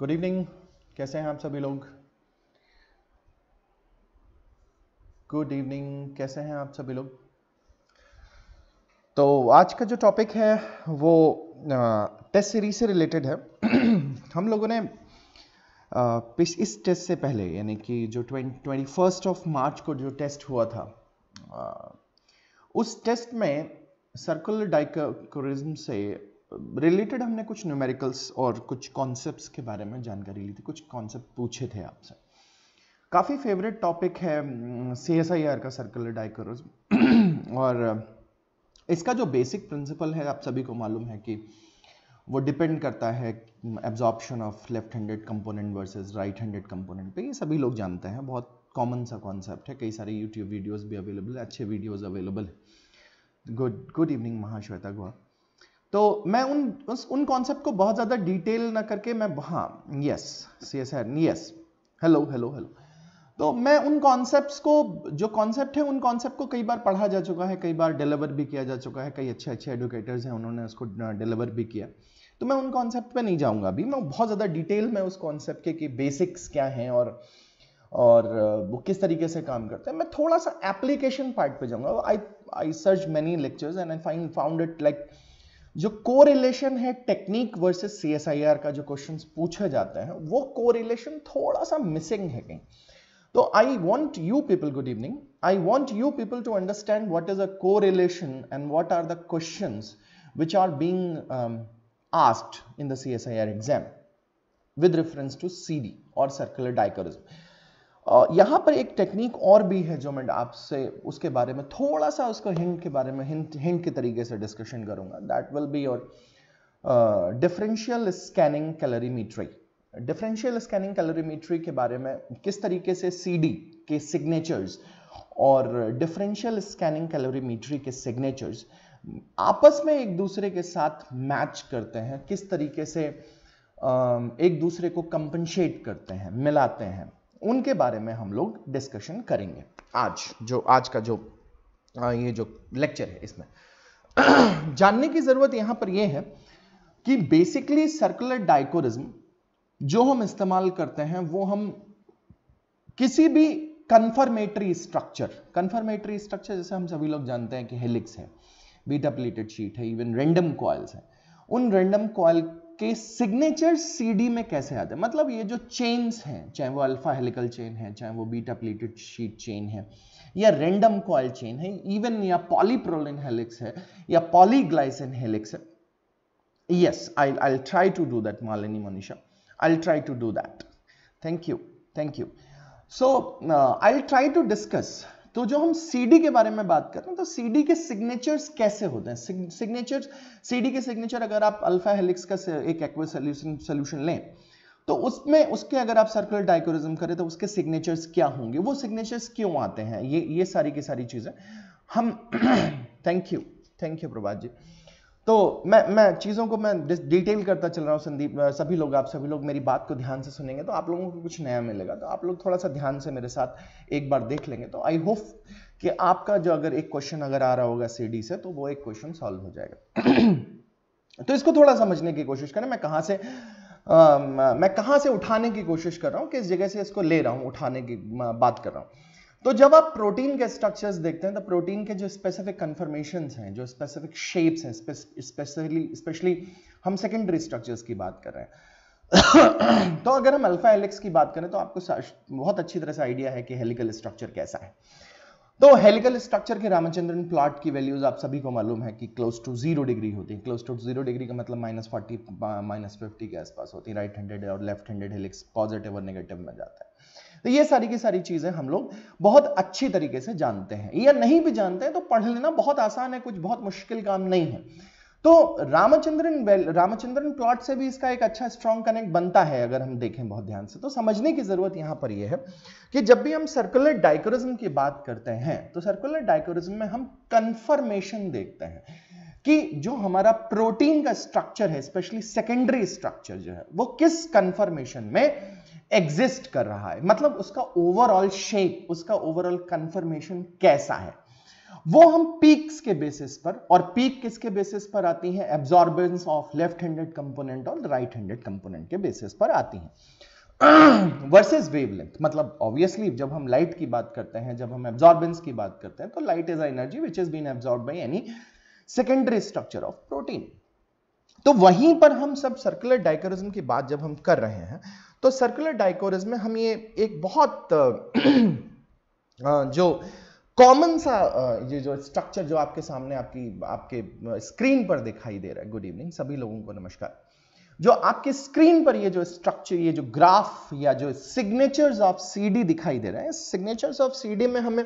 Good evening कैसे हैं आप सभी लोग गुड इवनिंग कैसे हैं आप सभी लोग तो आज का जो टॉपिक है वो टेस्ट सीरीज से रिलेटेड है हम लोगों ने इस टेस्ट से पहले यानी कि जो ट्वेंटी फर्स्ट ऑफ मार्च को जो टेस्ट हुआ था आ, उस टेस्ट में सर्कुलर डाइकोरिज्म से रिलेटेड हमने कुछ न्यूमेरिकल्स और कुछ कॉन्सेप्ट्स के बारे में जानकारी ली थी कुछ कॉन्सेप्ट पूछे थे आपसे काफ़ी फेवरेट टॉपिक है सी एस आई आर का सर्कुलर डाइक्रोज और इसका जो बेसिक प्रिंसिपल है आप सभी को मालूम है कि वो डिपेंड करता है absorption of left handed component versus right handed component पे ये सभी लोग जानते हैं बहुत कॉमन सा कॉन्सेप्ट है कई सारे यूट्यूब वीडियोस भी अवेलेबल है अच्छे वीडियोस अवेलेबल है good good evening Mahashweta Guha तो मैं उन उस उन कॉन्सेप्ट को बहुत ज़्यादा डिटेल ना करके मैं हाँ yes C S yes hello hello hello तो मैं उन कॉन्सेप्ट्स को जो कॉन्सेप्ट है उन कॉन्सेप्ट को कई बार पढ़ा जा चुका है कई बार डिलीवर भी किया जा चुका है कई अच्छे अच्छे एडुकेटर्स हैं उन्होंने उसको डिलीवर भी किया तो मैं उन कॉन्सेप्ट पे नहीं जाऊंगा अभी मैं बहुत ज़्यादा डिटेल में उस कॉन्सेप्ट के कि बेसिक्स क्या हैं और और वो किस तरीके से काम करते हैं मैं थोड़ा सा एप्लीकेशन पार्ट पे जाऊंगा I I search many lectures and I find found it like जो कोरिलेशन है टेक्निक वर्सेस सीएसआईआर का जो क्वेश्चंस पूछे जाते हैं वो कोरिलेशन थोड़ा सा मिसिंग है कहीं तो I want you people good evening I want you people to understand what is a correlation and what are the questions which are being asked in the CSIR exam with reference to C और circular डाइकोरिज्म यहाँ पर एक technique और भी है जो मैं आपसे उसके बारे में थोड़ा सा उसको हिंट के बारे में हिंट हिंट के तरीके से डिस्कशन करूँगा that will be your differential scanning calorimetry differential scanning calorimetry के बारे में किस तरीके से सीडी के सिग्नेचर्स और डिफरेंशियल स्कैनिंग कैलोरीमीट्री के सिग्नेचर्स आपस में एक दूसरे के साथ मैच करते हैं किस तरीके से एक दूसरे को कंपनशेट करते हैं मिलाते हैं उनके बारे में हम लोग डिस्कशन करेंगे आज जो आज का जो ये जो लेक्चर है इसमें जानने की ज़रूरत यहां पर यह है कि बेसिकली सर्कुलर डाइकोरिज्म जो हम इस्तेमाल करते हैं वो हम किसी भी कंफर्मेटरी स्ट्रक्चर कंफर्मेटरी स्ट्रक्चर जैसे हम सभी लोग जानते हैं कि हेलिक्स है बीटा प्लेटेड शीट है इवन रेंडम कॉयल्स है उन रेंडम कॉयल कि सिग्नेचर सीडी में कैसे आते हैं मतलब ये जो चेन्स हैं चाहे वो अल्फा हेलिकल चेन है चाहे वो बीटा प्लेटेड शीट चेन है या रेंडम कॉल चेन है इवन या पॉलीप्रोलिन हेलिक्स है या पॉलीग्लाइसिन हेलिक्स है yes I I try to do that Malini Manisha I try to do that thank you thank you so I try to discuss तो जो हम सीडी के बारे में बात कर रहे हैं तो सीडी के सिग्नेचर्स कैसे होते हैं सिग्नेचर सीडी के सिग्नेचर अगर आप अल्फा हेलिक्स का एक सोल्यूशन लें तो उसमें उसके अगर आप सर्कुलर डाइकोरिज्म करें तो उसके सिग्नेचर्स क्या होंगे वो सिग्नेचर्स क्यों आते हैं ये ये सारी की सारी चीज़ें हम thank you thank you Prabhat ji तो मैं मैं चीज़ों को मैं डिटेल करता चल रहा हूँ संदीप सभी लोग आप सभी लोग मेरी बात को ध्यान से सुनेंगे तो आप लोगों को कुछ नया मिलेगा तो आप लोग थोड़ा सा ध्यान से मेरे साथ एक बार देख लेंगे तो आई होप कि आपका जो अगर एक क्वेश्चन अगर आ रहा होगा सी से तो वो एक क्वेश्चन सॉल्व हो जाएगा तो इसको थोड़ा समझने की कोशिश करें मैं कहाँ से आ, मैं कहाँ से उठाने की कोशिश कर रहा हूँ किस जगह से इसको ले रहा हूँ उठाने की बात कर रहा हूँ तो जब आप प्रोटीन के स्ट्रक्चर्स देखते हैं तो प्रोटीन के जो स्पेसिफिक कन्फर्मेशन हैं जो स्पेसिफिक शेप्स हैं स्पेशली स्पेशली हम सेकेंडरी स्ट्रक्चर्स की बात कर रहे हैं तो अगर हम अल्फा हेलिक्स की बात करें तो आपको बहुत अच्छी तरह से आइडिया है कि हेलिकल स्ट्रक्चर कैसा है तो हेलिकल स्ट्रक्चर के रामचंद्रन प्लॉट की वैल्यूज आप सभी को मालूम है कि क्लोज टू जीरो डिग्री होती है क्लोज टू जीरो डिग्री का मतलब माइनस फोर्टी माइनस फिफ्टी के आसपास होती है राइट हैंडेड और लेफ्ट हैंडेड हेलिक्स पॉजिटिव और नेगेटिव में जाता है तो ये सारी की सारी चीजें हम लोग बहुत अच्छी तरीके से जानते हैं या नहीं भी जानते हैं तो पढ़ लेना बहुत आसान है कुछ बहुत मुश्किल काम नहीं है तो रामचंद्रन रामचंद्रन प्लॉट से भी इसका एक अच्छा स्ट्रॉन्ग कनेक्ट बनता है अगर हम देखें बहुत ध्यान से तो समझने की जरूरत यहां पर यह है कि जब भी हम सर्कुलर डाइकोरिज्म की बात करते हैं तो सर्कुलर डाइकोरिज्म में हम कंफर्मेशन देखते हैं कि जो हमारा प्रोटीन का स्ट्रक्चर है स्पेशली सेकेंडरी स्ट्रक्चर जो है वो किस कंफर्मेशन में एग्जिस्ट कर रहा है मतलब उसका ओवरऑल शेप उसका ओवरऑल कंफर्मेशन कैसा है वो हम पीक्स के बेसिस पर और पीक किसके बेसिस पर आती है absorbance of left handed component और राइट हैंडेड कंपोनेंट के बेसिस पर आती है वर्सेस वेवलेंथ मतलब ऑब्वियसली जब हम लाइट की बात करते हैं जब हम एब्जॉर्बेंस की बात करते हैं तो light is energy which is been absorb by any secondary structure of protein तो वहीं पर हम सब सर्कुलर डाइकोरिज्म की बात जब हम कर रहे हैं तो सर्कुलर डाइकोरिज्म में हम ये एक बहुत जो कॉमन सा ये जो स्ट्रक्चर जो आपके सामने आपकी आपके स्क्रीन पर दिखाई दे रहा है गुड इवनिंग सभी लोगों को नमस्कार जो आपके स्क्रीन पर ये जो स्ट्रक्चर ये जो ग्राफ या जो सिग्नेचर्स ऑफ सीडी दिखाई दे रहा है सिग्नेचर्स ऑफ सीडी में हमें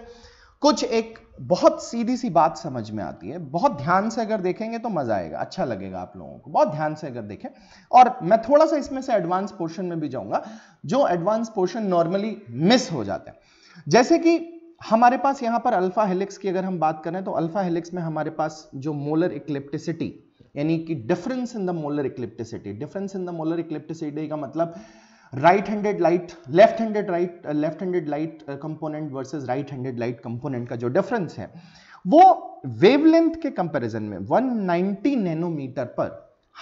कुछ एक बहुत सीधी सी बात समझ में आती है बहुत ध्यान से अगर देखेंगे तो मजा आएगा अच्छा लगेगा आप लोगों को बहुत ध्यान से अगर देखें और मैं थोड़ा सा इसमें से एडवांस पोर्शन में भी जाऊंगा जो एडवांस पोर्शन नॉर्मली मिस हो जाते हैं जैसे कि हमारे पास यहाँ पर अल्फा हेलिक्स की अगर हम बात करें तो अल्फा हेलिक्स में हमारे पास जो मोलर इक्लिप्टिसिटी यानी कि difference in the molar ellipticity difference in the molar ellipticity का मतलब right handed light left handed right left handed light component versus right handed light component का जो डिफरेंस है वो वेवलेंथ के कंपैरिजन में 190 नैनोमीटर पर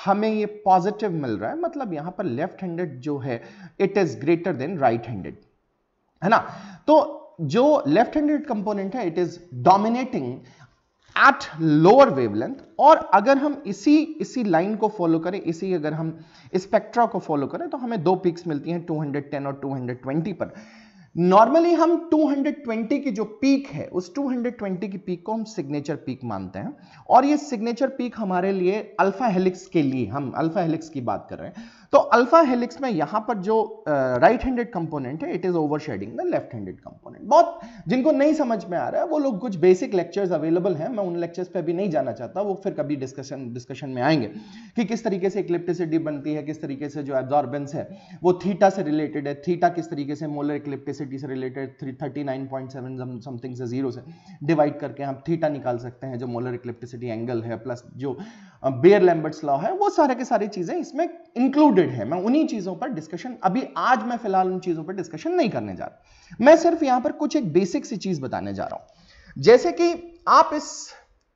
हमें ये पॉजिटिव मिल रहा है मतलब यहां पर लेफ्ट हैंडेड जो है it is greater than right handed है ना तो जो लेफ्ट हैंडेड कंपोनेंट है it is dominating at lower wavelength और अगर हम इसी इसी लाइन को फॉलो करें इसी अगर हम स्पेक्ट्रा को फॉलो करें तो हमें दो पिक्स मिलती हैं 210 और 220 पर नॉर्मली हम 220 की जो पीक है उस 220 की पीक को हम सिग्नेचर पीक मानते हैं और ये सिग्नेचर पीक हमारे लिए अल्फा हेलिक्स के लिए हम अल्फा हेलिक्स की बात कर रहे हैं तो अल्फा हेलिक्स में यहां पर जो राइट हैंडेड कंपोनेंट है it is overshadowing the left handed component बहुत जिनको नहीं समझ में आ रहा है वो लोग कुछ बेसिक लेक्चर्स अवेलेबल हैं मैं उन लेक्चर्स पे अभी नहीं जाना चाहता वो फिर कभी डिस्कशन डिस्कशन में आएंगे कि किस तरीके से इक्लिप्टिसिटी बनती है किस तरीके से जो एब्जॉर्बेंस है वो थीटा से रिलेटेड है थीटा किस तरीके से मोलर इक्लिप्टिसिटी से related three thirty nine point seven something से जीरो से डिवाइड करके हम थीटा निकाल सकते हैं जो मोलर इक्लिप्टिसिटी एंगल है प्लस जो बेयर लैम्बर्ट्स लॉ है वो सारे के सारी चीज़ें इसमें इंक्लूडेड है मैं उन्हीं चीज़ों पर डिस्कशन अभी आज मैं फिलहाल उन चीज़ों पर डिस्कशन नहीं करने जा रहा मैं सिर्फ यहां पर कुछ एक बेसिक सी चीज़ बताने जा रहा हूं जैसे कि आप इस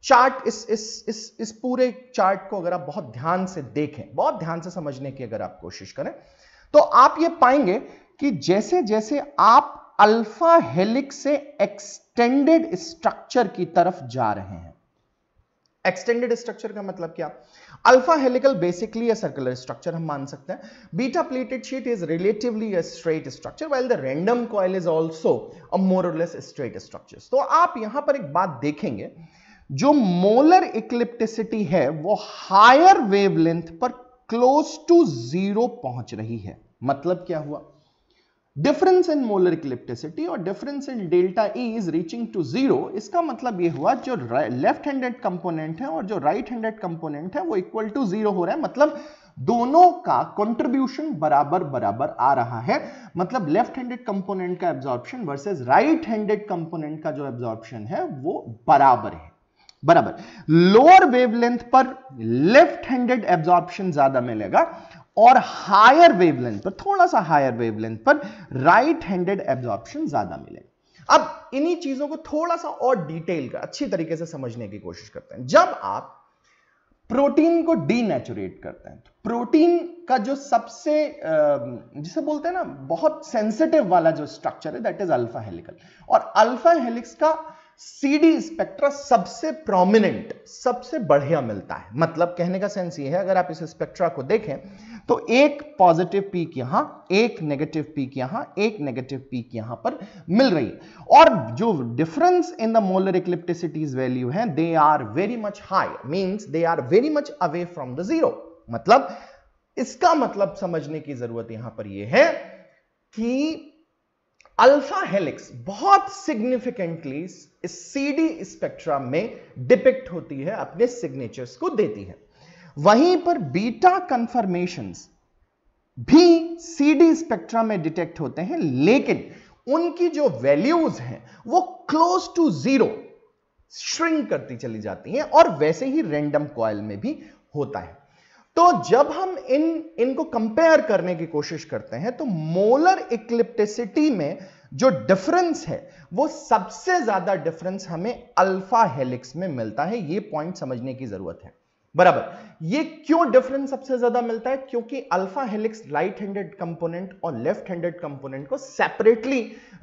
चार्ट इस इस इस इस पूरे चार्ट को अगर आप बहुत ध्यान से देखें बहुत ध्यान से समझने की अगर आप कोशिश करें तो आप ये पाएंगे कि जैसे जैसे आप अल्फा हेलिक्स से एक्सटेंडेड स्ट्रक्चर की तरफ जा रहे हैं एक्सटेंडेड स्ट्रक्चर का मतलब क्या alpha helical basically a circular structure हम मान सकते हैं beta pleated sheet is relatively a straight structure well the random coil is also a more less straight structure तो आप यहां पर एक बात देखेंगे जो मोलर इक्लिप्टिसिटी है वो हायर वेवलेंथ पर क्लोज टू जीरो पहुंच रही है मतलब क्या हुआ डिफरेंस इन मोलर इलेक्ट्रिसिटी और difference in delta E is reaching to zero इसका मतलब ये हुआ जो लेफ्ट हैंडेड कंपोनेंट है और जो राइट हैंडेड कंपोनेंट है वो इक्वल टू जीरो हो रहा है मतलब दोनों का कंट्रीब्यूशन बराबर बराबर आ रहा है मतलब लेफ्ट हैंडेड कंपोनेंट का absorption versus right handed component का जो एब्जॉर्प्शन है वो बराबर है बराबर लोअर वेवलेंथ पर लेफ्ट हैंडेड एब्जॉर्प्शन ज्यादा मिलेगा और हायर वेवलेंथ पर थोड़ा सा हायर वेवलेंथ पर राइट हैंडेड एब्जॉर्प्शन ज्यादा मिलेगा अब इन्हीं चीजों को थोड़ा सा और डिटेल कर अच्छी तरीके से समझने की कोशिश करते हैं जब आप प्रोटीन को डीनेचुरेट करते हैं तो प्रोटीन का जो सबसे जिसे बोलते हैं ना बहुत सेंसिटिव वाला जो स्ट्रक्चर है दैट इज अल्फा हेलिकल और अल्फा हेलिक्स का सीडी स्पेक्ट्रा सबसे प्रोमिनेंट सबसे बढ़िया मिलता है मतलब कहने का सेंस ये है अगर आप इस स्पेक्ट्रा को देखें तो एक पॉजिटिव पीक यहां एक नेगेटिव पीक यहां एक नेगेटिव पीक यहां पर मिल रही है और जो difference in the molar ellipticities value है they are very much high means they are very much away from the zero मतलब इसका मतलब समझने की जरूरत यहां पर यह है कि अल्फा हेलिक्स बहुत सिग्निफिकेंटली सी सीडी स्पेक्ट्रा में डिपिक्ट होती है अपने सिग्नेचर्स को देती है वहीं पर बीटा कंफर्मेशन भी सीडी स्पेक्ट्रा में डिटेक्ट होते हैं लेकिन उनकी जो वैल्यूज हैं वो क्लोज टू जीरो श्रिंक करती चली जाती हैं और वैसे ही रेंडम कॉयल में भी होता है तो जब हम इन इनको कंपेयर करने की कोशिश करते हैं तो मोलर इक्लिप्टिसिटी में जो डिफरेंस है वो सबसे ज्यादा डिफरेंस हमें अल्फा हेलिक्स में मिलता है ये पॉइंट समझने की जरूरत है बराबर ये क्यों डिफरेंस सबसे ज्यादा मिलता है क्योंकि alpha helix right handed component और लेफ्ट हैंडेड कंपोनेंट को सेपरेटली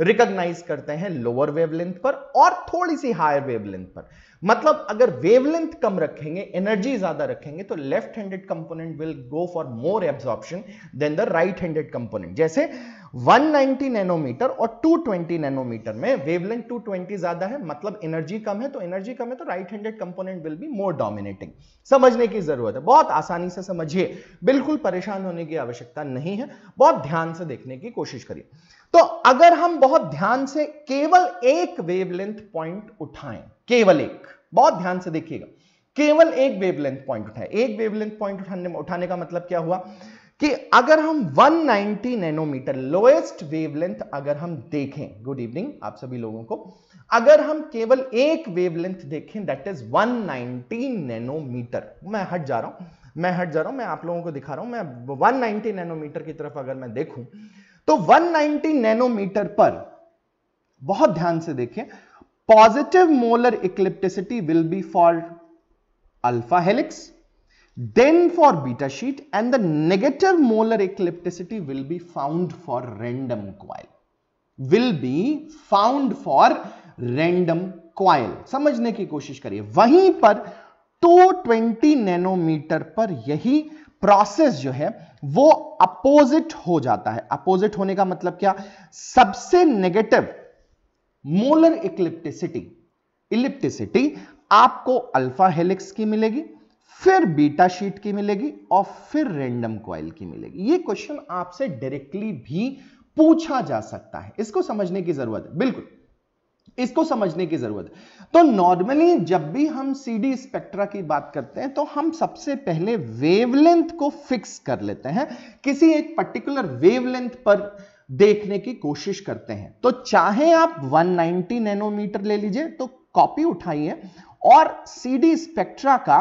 रिकॉग्नाइज करते हैं लोअर वेवलेंथ पर और थोड़ी सी हायर वेवलेंथ पर मतलब अगर वेवलेंथ कम रखेंगे एनर्जी ज्यादा रखेंगे तो left handed component will go for more absorption than the right handed component जैसे 190 नैनोमीटर और 220 नैनोमीटर में वेवलेंथ 220 ज्यादा है मतलब एनर्जी कम है तो एनर्जी कम है तो right handed component will be more dominating समझने की जरूरत है बहुत आसानी से समझिए बिल्कुल परेशान होने की आवश्यकता नहीं है बहुत ध्यान से देखने की कोशिश करिए तो अगर हम बहुत ध्यान से केवल एक वेवलेंथ पॉइंट उठाएं केवल एक बहुत ध्यान से देखिएगा केवल एक वेवलेंथ पॉइंट उठाए एक वेवलेंथ पॉइंट उठाने उठाने का मतलब क्या हुआ कि अगर हम 190 नैनोमीटर लोएस्ट वेवलेंथ अगर हम देखें गुड इवनिंग आप सभी लोगों को अगर हम केवल एक वेवलेंथ देखें दैट इज 190 नैनोमीटर मैं हट जा रहा हूं मैं हट जा रहा हूं मैं आप लोगों को दिखा रहा हूं मैं 190 नैनोमीटर की तरफ अगर मैं देखूं तो 190 नैनोमीटर पर बहुत ध्यान से देखें positive molar ellipticity will be for alpha helix Then for beta sheet and the negative molar eclipticity will be found for random coil. Will be found for random coil. samajhne ki koshish kariye वहीं par 220 nanometer par yahi process जो है वो opposite हो जाता है opposite होने का मतलब क्या सबसे नेगेटिव मोलर इक्लिप्टिसिटी इलिप्टिसिटी आपको अल्फा हेलिक्स की मिलेगी फिर बीटा शीट की मिलेगी और फिर रेंडम क्वाइल की मिलेगी ये क्वेश्चन आपसे डायरेक्टली भी पूछा जा सकता है इसको समझने की जरूरत है बिल्कुल इसको समझने की जरूरत है तो नॉर्मली जब भी हम सीडी स्पेक्ट्रा की बात करते हैं तो हम सबसे पहले वेवलेंथ को फिक्स कर लेते हैं किसी एक पर्टिकुलर वेवलेंथ पर देखने की कोशिश करते हैं तो चाहे आप 190 नैनोमीटर ले लीजिए तो कॉपी उठाइए और सीडी स्पेक्ट्रा का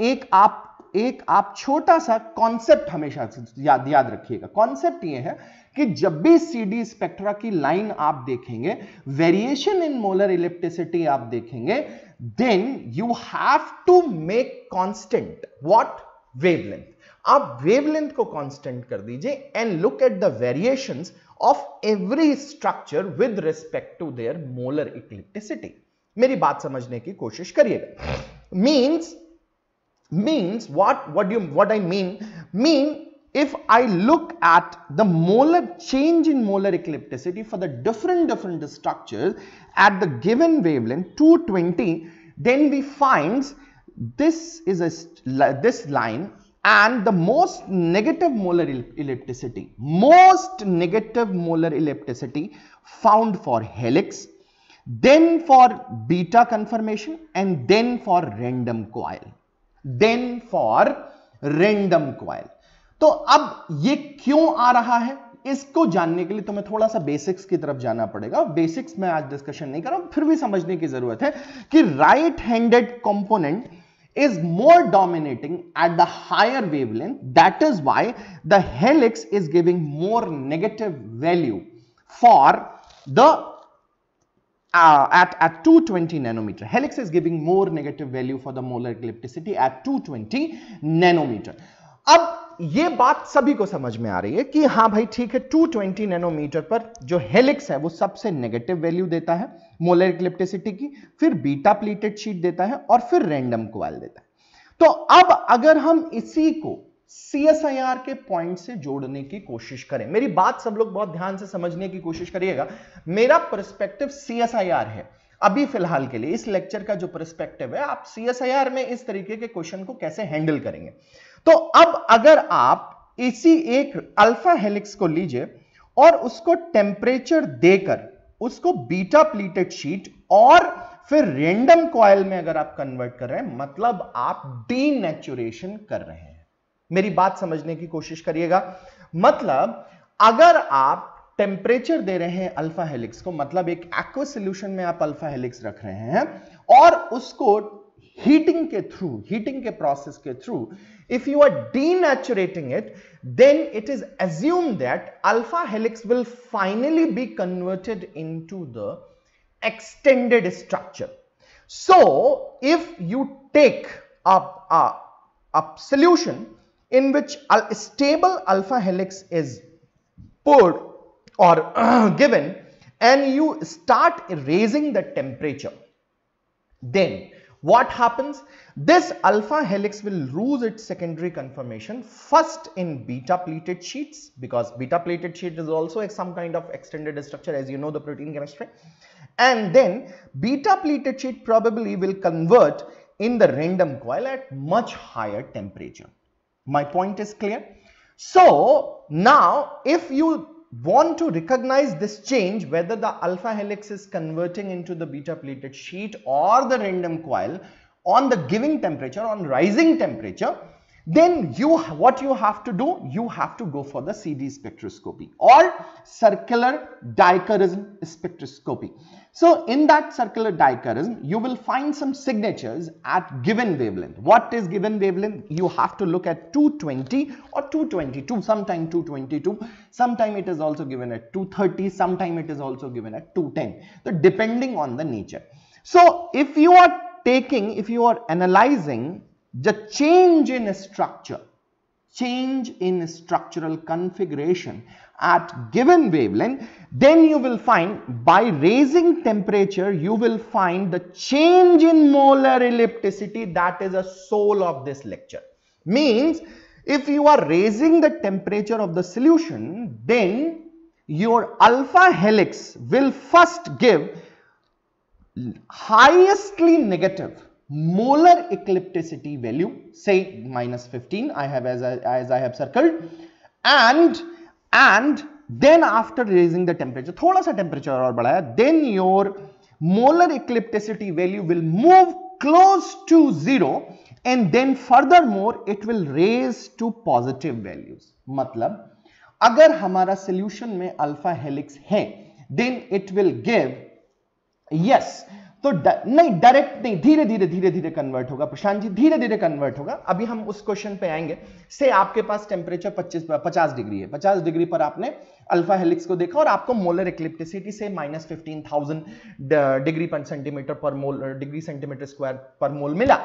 एक आप एक आप छोटा सा कॉन्सेप्ट हमेशा याद याद रखिएगा कॉन्सेप्ट ये है कि जब भी सीडी स्पेक्ट्रा की लाइन आप देखेंगे वेरिएशन इन मोलर इलेक्ट्रिसिटी आप देखेंगे then you have to make constant what wavelength आप वेवलेंथ को कांस्टेंट कर दीजिए and look at the variations of every structure with respect to their molar electricity मेरी बात समझने की कोशिश करिएगा means means what what do you what i mean mean if i look at the molar change in molar eclipticity for the different different structures at the given wavelength 220 then we find this is a this line and the most negative molar ellipticity most negative molar ellipticity found for helix then for beta confirmation and then for random coil then for random coil तो अब ये क्यों आ रहा है इसको जानने के लिए तुम्हें थोड़ा सा बेसिक्स की तरफ जाना पड़ेगा बेसिक्स में आज डिस्कशन नहीं कर रहा हूं फिर भी समझने की जरूरत है कि right handed component is more dominating at the higher wavelength that is why the helix is giving more negative value for the uh, at, at 220 nanometer. Helix is giving more negative value for the molar ellipticity at 220 nanometer. अब ये बात सभी को समझ में आ रही है कि हाँ भाई ठीक है 220 नैनोमीटर पर जो हेलिक्स है वो सबसे नेगेटिव वैल्यू देता है मोलर इक्लिप्टिसिटी की फिर बीटा प्लीटेड शीट देता है और फिर रैंडम क्वाल देता है तो अब अगर हम इसी को सीएसआईआर के पॉइंट से जोड़ने की कोशिश करें मेरी बात सब लोग बहुत ध्यान से समझने की कोशिश करिएगा मेरा परस्पेक्टिव सीएसआईआर है अभी फिलहाल के लिए इस लेक्चर का जो परस्पेक्टिव है आप सीएसआईआर में इस तरीके के क्वेश्चन को कैसे हैंडल करेंगे तो अब अगर आप इसी एक अल्फा हेलिक्स को लीजिए और उसको टेम्परेचर देकर उसको बीटा प्लीटेड शीट और फिर रेंडम कॉयल में अगर आप कन्वर्ट कर रहे हैं मतलब आप डी कर रहे हैं मेरी बात समझने की कोशिश करिएगा मतलब अगर आप टेम्परेचर दे रहे हैं अल्फा हेलिक्स को मतलब एक एक्वा सोल्यूशन में आप अल्फा हेलिक्स रख रहे हैं और उसको हीटिंग के थ्रू हीटिंग के प्रोसेस के through if you are de denaturing it then it is assume that alpha helix will finally be converted into the extended structure so if you take up solution in which a stable alpha helix is poured or given and you start raising the temperature then what happens this alpha helix will lose its secondary conformation first in beta pleated sheets because beta pleated sheet is also some kind of extended structure as you know the protein chemistry and then beta pleated sheet probably will convert in the random coil at much higher temperature my point is clear. So now if you want to recognize this change whether the alpha helix is converting into the beta pleated sheet or the random coil on the giving temperature on rising temperature then you what you have to do you have to go for the cd spectroscopy or circular dichroism spectroscopy so in that circular dichroism you will find some signatures at given wavelength what is given wavelength you have to look at 220 or 222 sometime 222 sometime it is also given at 230 sometime it is also given at 210 so depending on the nature so if you are taking if you are analyzing the change in structure, change in structural configuration at given wavelength, then you will find by raising temperature, you will find the change in molar ellipticity that is a soul of this lecture. Means if you are raising the temperature of the solution, then your alpha helix will first give highestly negative molar eclipticity value, say minus 15, I have as I, as I have circled, and and then after raising the temperature, thoda sa temperature aur badhaya, then your molar eclipticity value will move close to zero, and then furthermore it will raise to positive values. मतलब अगर हमारा solution में alpha helix है, then it will give yes. तो the, नहीं direct नहीं धीरे धीरे धीरे धीरे कन्वर्ट होगा प्रशांत जी धीरे धीरे कन्वर्ट होगा अभी हम उस क्वेश्चन पे आएंगे से आपके पास टेम्परेचर 25 50 डिग्री है 50 डिग्री पर आपने अल्फा हेलिक्स को देखा और आपको मोलर इक्लिप्टिसिटी से minus fifteen degree per centimetre per mole degree centimetre square पर मोल मिला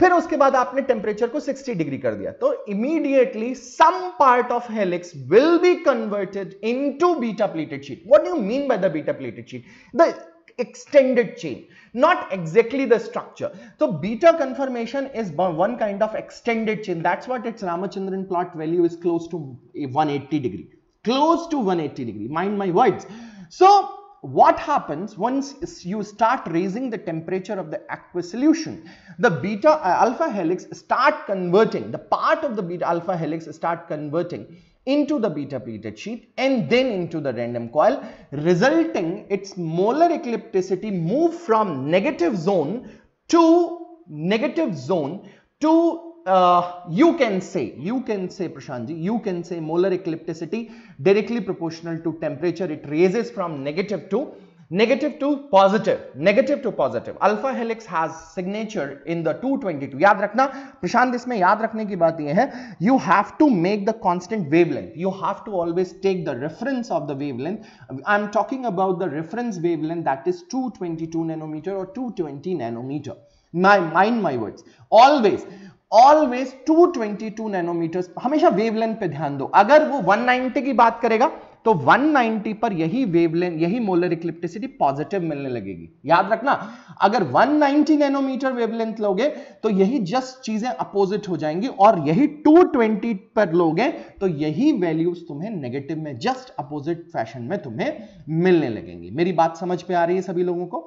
फिर उसके बाद आपने टेम्परेचर को 60 डिग्री कर दिया तो immediately some part of helix will be converted into beta pleated sheet what do you mean by the beta pleated sheet the extended chain, not exactly the structure. So beta conformation is one kind of extended chain. That's what its Ramachandran plot value is close to 180 degree, close to 180 degree, mind my words. So what happens once you start raising the temperature of the aqueous solution the beta uh, alpha helix start converting the part of the beta alpha helix start converting into the beta pleated sheet and then into the random coil resulting its molar ellipticity move from negative zone to negative zone to uh, you can say, you can say Prashanji, you can say molar ellipticity directly proportional to temperature. It raises from negative to negative to positive negative to positive alpha helix has signature in the 222 याद रखना प्रशांत इसमें याद रखने की बात यह है you have to make the constant wavelength you have to always take the reference of the wavelength i'm talking about the reference wavelength that is 222 nanometer or 220 nanometer my mind my words always always 222 nanometers हमेशा wavelength पे ध्यान दो अगर वो 190 की बात करेगा तो 190 पर यही वेवलेंथ यही मोलर इक्लिप्टिसिटी पॉजिटिव मिलने लगेगी याद रखना अगर 190 नैनोमीटर वेवलेंथ लोगे तो यही जस्ट चीजें अपोजिट हो जाएंगी और यही 220 पर लोगे तो यही वैल्यूज तुम्हें नेगेटिव में जस्ट अपोजिट फैशन में तुम्हें मिलने लगेंगी मेरी बात समझ पे आ रही है सभी लोगों को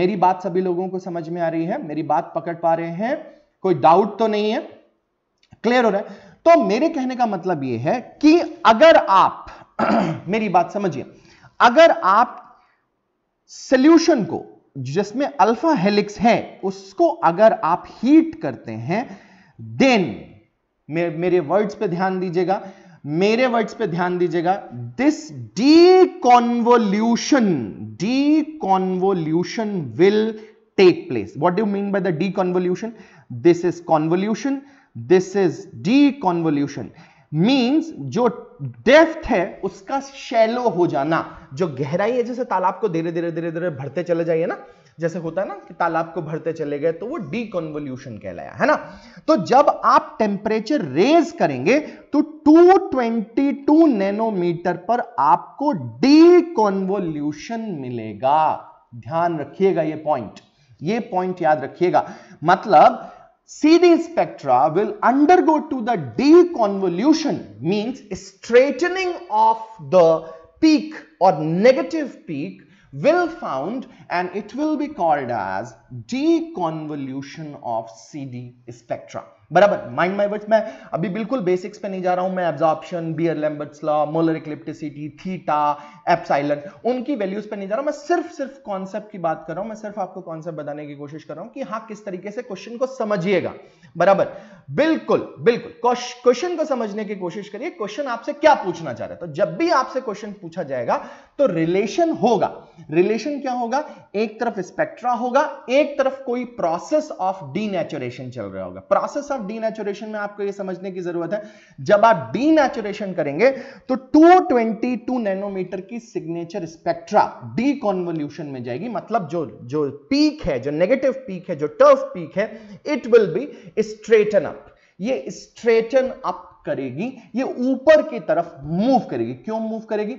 मेरी बात सभी लोगों को समझ में आ रही है मेरी बात पकड़ पा रहे हैं कोई डाउट तो नहीं है क्लियर हो रहा है तो मेरे कहने का मतलब यह है कि अगर आप मेरी बात समझिए अगर आप सोल्यूशन को जिसमें अल्फा हेलिक्स है उसको अगर आप हीट करते हैं देन मे, मेरे वर्ड्स पे ध्यान दीजिएगा मेरे वर्ड्स पे ध्यान दीजिएगा this deconvolution deconvolution will take place what do mean by the deconvolution this is convolution this is deconvolution means जो डेफ्थ है उसका शैलो हो जाना जो गहराई है जैसे तालाब को धीरे धीरे धीरे धीरे भरते चले जाइए ना जैसे होता है ना कि तालाब को भरते चले गए तो वो डीकॉन्वोल्यूशन कहलाया है ना तो जब आप टेम्परेचर रेज करेंगे तो 222 नैनोमीटर पर आपको डीकॉन्वोल्यूशन मिलेगा ध्यान रखिएगा ये पॉइंट ये पॉइंट याद रखिएगा मतलब CD spectra will undergo to the deconvolution means straightening of the peak or negative peak will found and it will be called as deconvolution of CD spectra. बराबर माइंड माई वर्ड्स मैं अभी बिल्कुल basics पे नहीं जा रहा हूं मैं absorption Beer Lambert's law molar ellipticity theta epsilon उनकी वैल्यूज पे नहीं जा रहा हूं मैं सिर्फ सिर्फ कॉन्सेप्ट की बात कर रहा हूं मैं सिर्फ आपको कॉन्सेप्ट बताने की कोशिश कर रहा हूं कि हाँ किस तरीके से क्वेश्चन को समझिएगा बराबर बिल्कुल बिल्कुल क्वेश्चन को समझने की कोशिश करिए क्वेश्चन आपसे क्या पूछना चाह रहा है तो जब भी आपसे क्वेश्चन पूछा जाएगा तो रिलेशन होगा रिलेशन क्या होगा एक तरफ स्पेक्ट्रा होगा एक तरफ कोई प्रोसेस ऑफ डीनेचुरेशन चल रहा होगा प्रोसेस ऑफ ऑफ डीनेचुरेशन में आपको ये समझने की जरूरत है जब आप डीनेचुरेशन करेंगे तो 222 नैनोमीटर की सिग्नेचर स्पेक्ट्रा डी कॉन्वोल्यूशन में जाएगी मतलब जो जो पीक है जो नेगेटिव पीक है जो टर्फ पीक है it will be straighten up ये स्ट्रेटन अप करेगी ये ऊपर की तरफ मूव करेगी क्यों मूव करेगी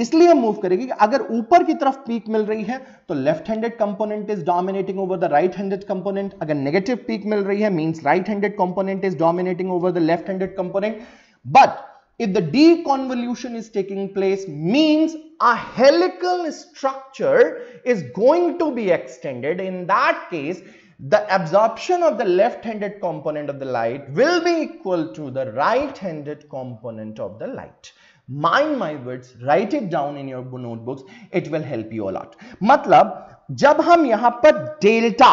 इसलिए मूव करेगी कि अगर ऊपर की तरफ पीक मिल रही है तो left handed component is dominating over the right handed component अगर नेगेटिव पीक मिल रही है means right handed component is dominating over the left handed component but if the deconvolution is taking place means a helical structure is going to be extended in that case the absorption of the left handed component of the light will be equal to the right handed component of the light mind my words write it down in your notebooks it will help you a lot मतलब जब हम यहां पर delta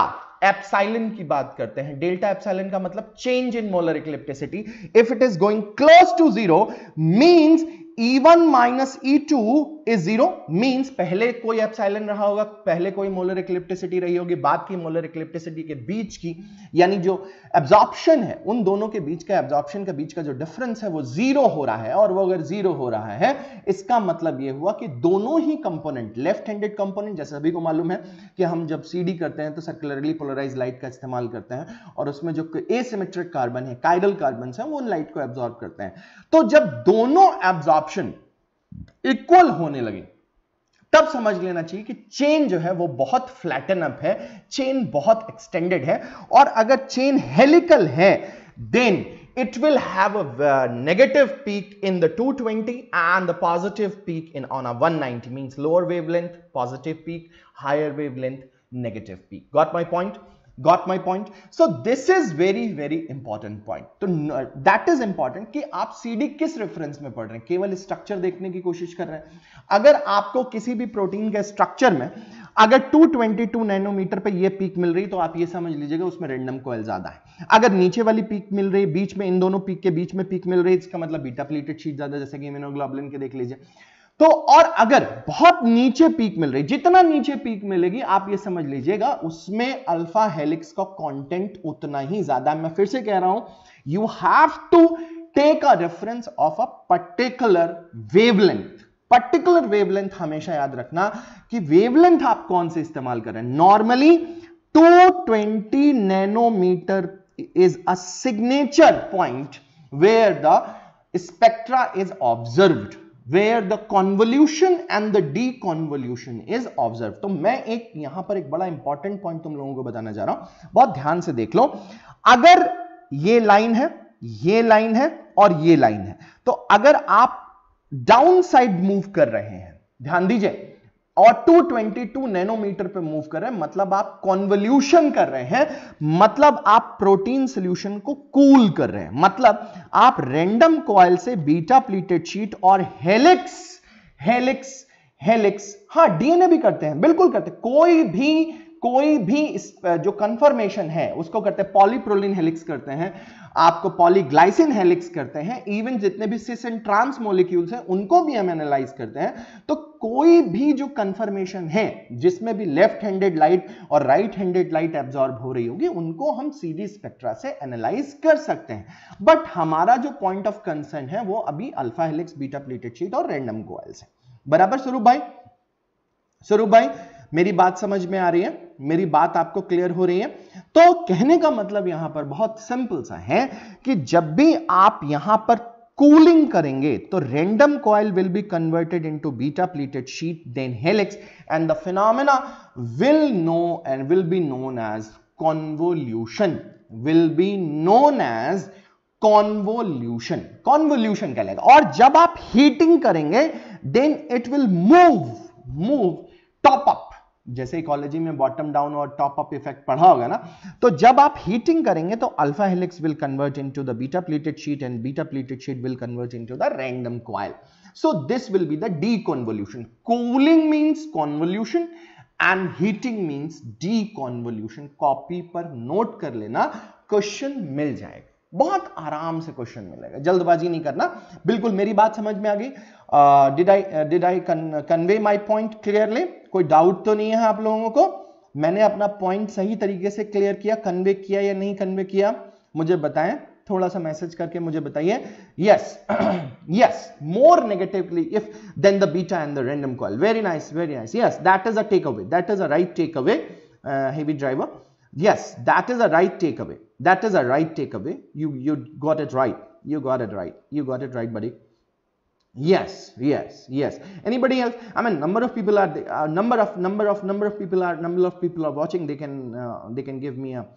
epsilon की बात करते हैं delta epsilon का मतलब change in molar ellipticity if it is going close to zero means E1 one minus E two is zero means पहले कोई एप्साइलन रहा होगा पहले कोई मोलर इक्लिप्टिसिटी रही होगी बाद की मोलर इक्लिप्टिसिटी के बीच की यानी जो एब्जॉर्प्शन है उन दोनों के बीच का एब्जॉर्प्शन के बीच का जो डिफरेंस है वो जीरो हो रहा है और वो अगर जीरो हो रहा है इसका मतलब ये हुआ कि दोनों ही कंपोनेंट लेफ्ट हैंडेड कंपोनेंट जैसे सभी को मालूम है कि हम जब सी करते हैं तो सर्कुलरली पोलराइज लाइट का इस्तेमाल करते हैं और उसमें जो एसिमेट्रिक कार्बन है काइडल कार्बन है वो उन लाइट को एब्जॉर्ब करते हैं तो जब दोनों एब्जॉर्ब अडॉप्शन इक्वल होने लगे तब समझ लेना चाहिए कि चेन जो है वो बहुत फ्लैटन अप है चेन बहुत एक्सटेंडेड है और अगर चेन हेलिकल है then it will have negative peak in the 220 twenty and the positive peak in on a 190 ninety mean lower wavelength positive peak higher wavelength negative peak got my point got my point so this is very very important point तो that is important कि आप CD किस reference में पढ़ रहे हैं केवल structure देखने की कोशिश कर रहे हैं अगर आपको किसी भी प्रोटीन के स्ट्रक्चर में अगर 222 नैनोमीटर पे ये पीक मिल रही तो आप ये समझ लीजिएगा उसमें रेंडम कोयल ज्यादा है अगर नीचे वाली पीक मिल रही बीच में इन दोनों पीक के बीच में पीक मिल रही है इसका मतलब बीटा प्लेटेड शीट ज्यादा जैसे कि इम्यूनोग्लोबुलिन के देख लीजिए तो और अगर बहुत नीचे पीक मिल रही जितना नीचे पीक मिलेगी आप ये समझ लीजिएगा उसमें अल्फा हेलिक्स का कंटेंट उतना ही ज्यादा मैं फिर से कह रहा हूं you have to take a reference of a particular wavelength particular wavelength हमेशा याद रखना कि वेवलेंथ आप कौन से इस्तेमाल करें normally 220 nanometre is a signature point where the spectra is is where the convolution and the de is is observe तो मैं एक यहां पर एक बड़ा इंपॉर्टेंट पॉइंट तुम लोगों को बताना चाह रहा हूं बहुत ध्यान से देख लो अगर ये लाइन है ये लाइन है और ये लाइन है तो अगर आप डाउन साइड मूव कर रहे हैं ध्यान दीजिए और 222 नैनोमीटर पे मूव कर रहे हैं मतलब आप कॉन्वल्यूशन कर रहे हैं मतलब आप प्रोटीन सोल्यूशन को कूल cool कर रहे हैं मतलब आप रेंडम कॉयल से बीटा प्लीटेड शीट और हेलिक्स हेलिक्स हेलिक्स हाँ डीएनए भी करते हैं बिल्कुल करते हैं कोई भी कोई भी इस जो कंफर्मेशन है उसको करते हैं पॉलीप्रोलिन हेलिक्स करते हैं आपको पॉलीग्लाइसिन हेलिक्स करते हैं इवन जितने भी सिस एंड ट्रांस मोलिक्यूल्स हैं उनको भी हम एनालाइज करते हैं तो कोई भी जो कंफर्मेशन है जिसमें भी लेफ्ट हैंडेड लाइट और राइट हैंडेड लाइट एब्जॉर्ब हो रही होगी उनको हम सीडी स्पेक्ट्रा से एनालाइज कर सकते हैं बट हमारा जो पॉइंट ऑफ कंसर्न है वो अभी alpha helix beta pleated sheet और रेंडम गोयल्स है बराबर स्वरूप भाई स्वरूप भाई मेरी बात समझ में आ रही है मेरी बात आपको क्लियर हो रही है तो कहने का मतलब यहां पर बहुत सिंपल सा है कि जब भी आप यहां पर कूलिंग करेंगे तो random coil will be converted into beta pleated sheet then helix and the phenomena will no and will be known as convolution will be known as convolution convolution कहलाएगा और जब आप हीटिंग करेंगे then it will move move top up जैसे ecology में bottom down और top up effect पढ़ा होगा ना तो जब आप हीटिंग करेंगे तो alpha helix will convert into the beta pleated sheet and beta pleated sheet will convert into the random this will be the deconvolution cooling means convolution and heating means deconvolution copy पर note कर लेना question मिल जाएगा बहुत आराम से question मिलेगा जल्दबाजी नहीं करना बिल्कुल मेरी बात समझ में आ गई did I did I convey my point clearly कोई डाउट तो नहीं है आप लोगों को मैंने अपना पॉइंट सही तरीके से क्लियर किया कन्वे किया या नहीं कन्वे किया मुझे बताएं थोड़ा सा मैसेज करके मुझे बताइए yes yes more negatively if then the beta and the random coil very nice very nice yes that is a takeaway that is a right takeaway heavy driver Yes, that is a right takeaway. That is a right takeaway. You, you got it right. You got it right. You got it right, buddy. Yes, yes, yes. Anybody else? I mean, number of people are uh, number of number of number of people are number of people are watching. They can uh, they can give me a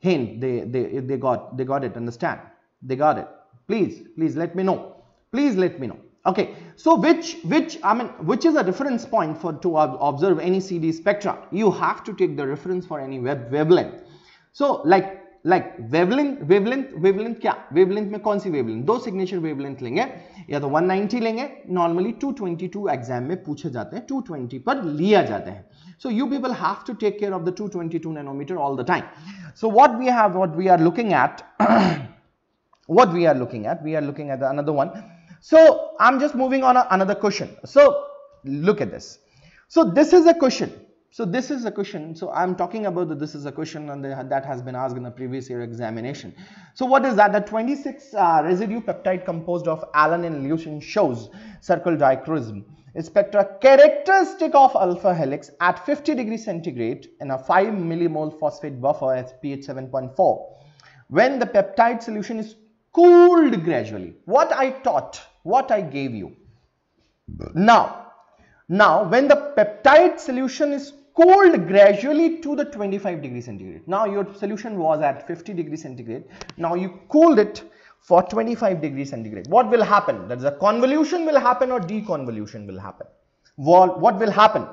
hint. They they they got they got it. Understand? They got it. Please, please let me know. Please let me know. Okay, so which, which, I mean, which is a reference point for to observe any CD spectra? You have to take the reference for any web wavelength. So like, like wavelength, wavelength, wavelength क्या? Wavelength में कौन सी wavelength? दो signature wavelength लेंगे या तो 190 लेंगे normally 222 exam में पूछे जाते हैं 220 पर jate जाते So you people have to take care of the 222 nanometer all the time. So what we have, what we are looking at, what we are looking at, we are looking at the another one. So I'm just moving on another question. So look at this. So this is a question. So this is a question. So I'm talking about that this is a question and that has been asked in the previous year examination. So what is that? The 26 uh, residue peptide composed of alanine and leucine shows circle dichroism spectra characteristic of alpha helix at 50 degree centigrade in a 5 millimole phosphate buffer at pH 7.4. When the peptide solution is cooled gradually. What I taught, what I gave you. Now, now when the peptide solution is cooled gradually to the 25 degree centigrade. Now your solution was at 50 degree centigrade. Now you cooled it for 25 degree centigrade. What will happen? That is a convolution will happen or deconvolution will happen. What will happen?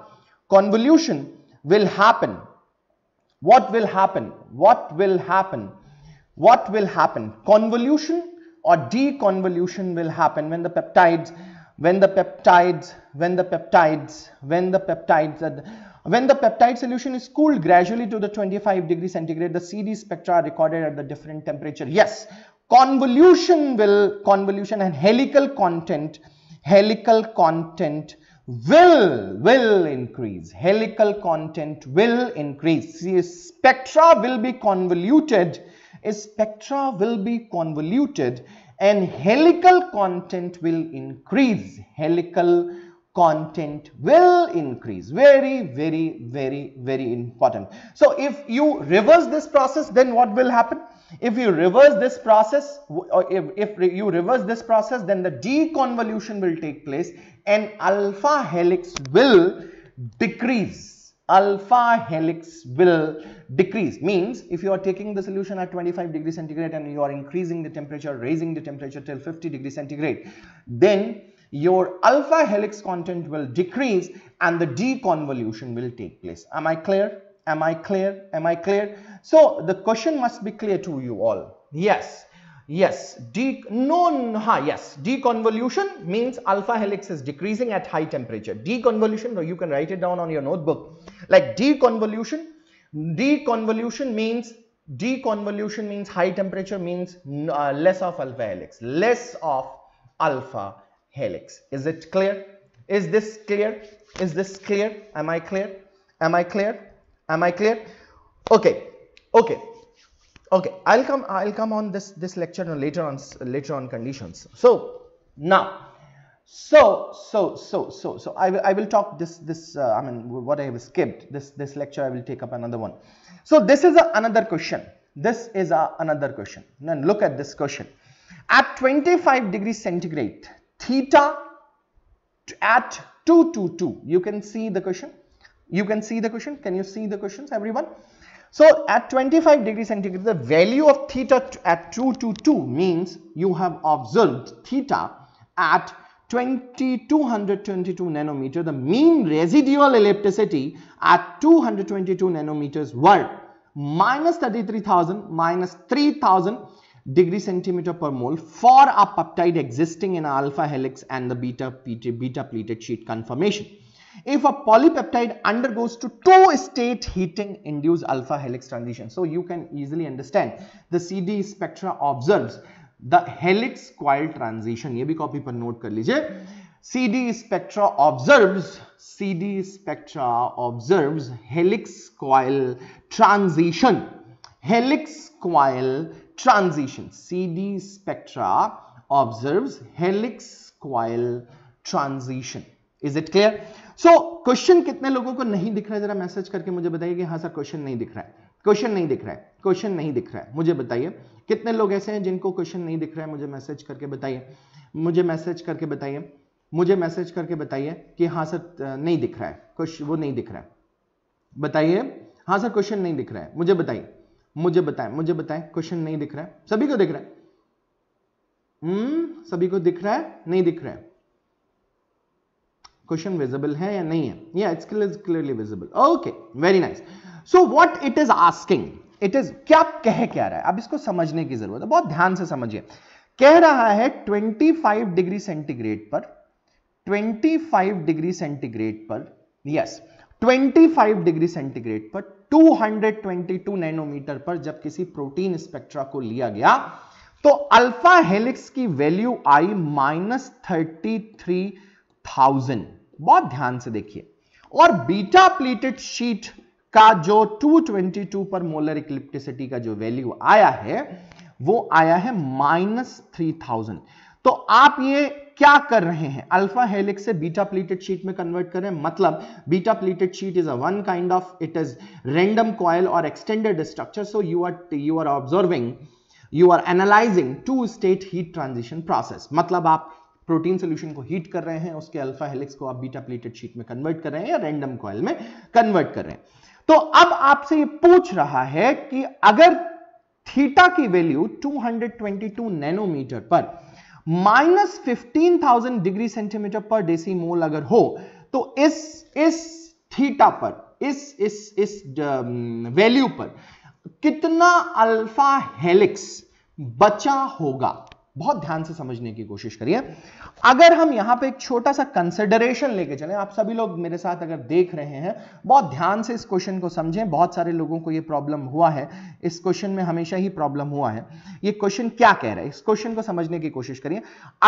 Convolution will happen. What will happen? What will happen? what will happen? Convolution or deconvolution will happen when the peptides, when the peptides, when the peptides, when the peptides, when the when the peptide solution is cooled gradually to the 25 degree centigrade, the CD spectra are recorded at the different temperature. Yes, convolution will, convolution and helical content, helical content will will increase helical content will increase See, spectra will be convoluted spectra will be convoluted and helical content will increase. Helical content will increase. Very, very, very, very important. So if you reverse this process, then what will happen? If you reverse this process, or if, if you reverse this process, then the deconvolution will take place and alpha helix will decrease alpha helix will decrease means if you are taking the solution at 25 degree centigrade and you are increasing the temperature raising the temperature till 50 degree centigrade then your alpha helix content will decrease and the deconvolution will take place am i clear am i clear am i clear so the question must be clear to you all yes Yes, de no, ha, yes, deconvolution means alpha helix is decreasing at high temperature. Deconvolution, or you can write it down on your notebook. Like deconvolution, deconvolution means, deconvolution means high temperature means uh, less of alpha helix, less of alpha helix. Is it clear? Is this clear? Is this clear? Am I clear? Am I clear? Am I clear? Okay, okay okay i'll come i'll come on this this lecture later on later on conditions so now so so so so so i will i will talk this this uh, i mean what i have skipped this this lecture i will take up another one so this is a, another question this is a, another question now look at this question at 25 degrees centigrade theta at 222 you can see the question you can see the question can you see the questions everyone so at 25 degree centigrade, the value of theta at 222 means you have observed theta at 2222 nanometer, the mean residual electricity at 222 nanometers were minus 33,000 minus 3000 degree centimeter per mole for a peptide existing in alpha helix and the beta, beta, beta pleated sheet conformation if a polypeptide undergoes to two state heating induced alpha helix transition. So you can easily understand the CD spectra observes the helix coil transition. ये भी copy पर note कर लीजिए. CD spectra observes CD spectra observes helix coil transition. Helix coil transition. CD spectra observes helix coil transition. Is it clear? So so, question कितने लोगों को नहीं दिख रहा है जरा मैसेज करके मुझे बताइए कि हाँ सर क्वेश्चन नहीं दिख रहा है क्वेश्चन नहीं दिख रहा है क्वेश्चन नहीं दिख रहा है मुझे बताइए कितने लोग ऐसे हैं जिनको क्वेश्चन नहीं दिख रहा है मुझे मैसेज करके बताइए मुझे मैसेज करके बताइए मुझे मैसेज करके बताइए कि हाँ सर नहीं दिख रहा है क्वेश्चन वो नहीं दिख रहा है बताइए हाँ सर क्वेश्चन नहीं दिख रहा है मुझे बताइए मुझे बताएं मुझे बताएं क्वेश्चन नहीं दिख रहा है सभी को दिख रहा है हम्म सभी को दिख रहा है नहीं दिख रहा है क्वेश्चन विजिबल है या नहीं है या it's clearly visible okay very nice so what it is asking it is क्या कह क्या रहा है अब इसको समझने की जरूरत है बहुत ध्यान से समझिए कह रहा है 25 डिग्री सेंटीग्रेड पर 25 डिग्री सेंटीग्रेड पर यस yes, 25 डिग्री सेंटीग्रेड पर 222 नैनोमीटर पर जब किसी प्रोटीन स्पेक्ट्रा को लिया गया तो अल्फा हेलिक्स की वैल्यू आई माइनस थर्टी थ्री थाउजेंड बहुत ध्यान से देखिए और बीटा प्लेटेड शीट का जो 222 पर मोलर इक्लिप्टिसिटी का जो वैल्यू आया है वो आया है माइनस थ्री थाउजेंड तो आप ये क्या कर रहे हैं अल्फा हेलिक्स से बीटा प्लेटेड शीट में कन्वर्ट कर रहे हैं मतलब beta pleated sheet is a one kind of it is random coil और extended structure so you are you are observing you are analysing two state heat transition process मतलब आप protein solution को heat कर रहे हैं उसके alpha helix को आप बीटा प्लेटेड शीट में कन्वर्ट कर रहे हैं या रेंडम कॉयल में कन्वर्ट कर रहे हैं तो अब आपसे ये पूछ रहा है कि अगर थीटा की वैल्यू 222 नैनोमीटर पर माइनस फिफ्टीन डिग्री सेंटीमीटर पर डेसी मोल अगर हो तो इस इस थीटा पर इस इस इस वैल्यू um, पर कितना अल्फा हेलिक्स बचा होगा बहुत ध्यान से समझने की कोशिश करिए अगर हम यहां पे एक छोटा सा कंसिडरेशन लेके चलें आप सभी लोग मेरे साथ अगर देख रहे हैं बहुत ध्यान से इस क्वेश्चन को समझें बहुत सारे लोगों को ये प्रॉब्लम हुआ है इस क्वेश्चन में हमेशा ही प्रॉब्लम हुआ है ये क्वेश्चन क्या कह रहा है इस क्वेश्चन को समझने की कोशिश करिए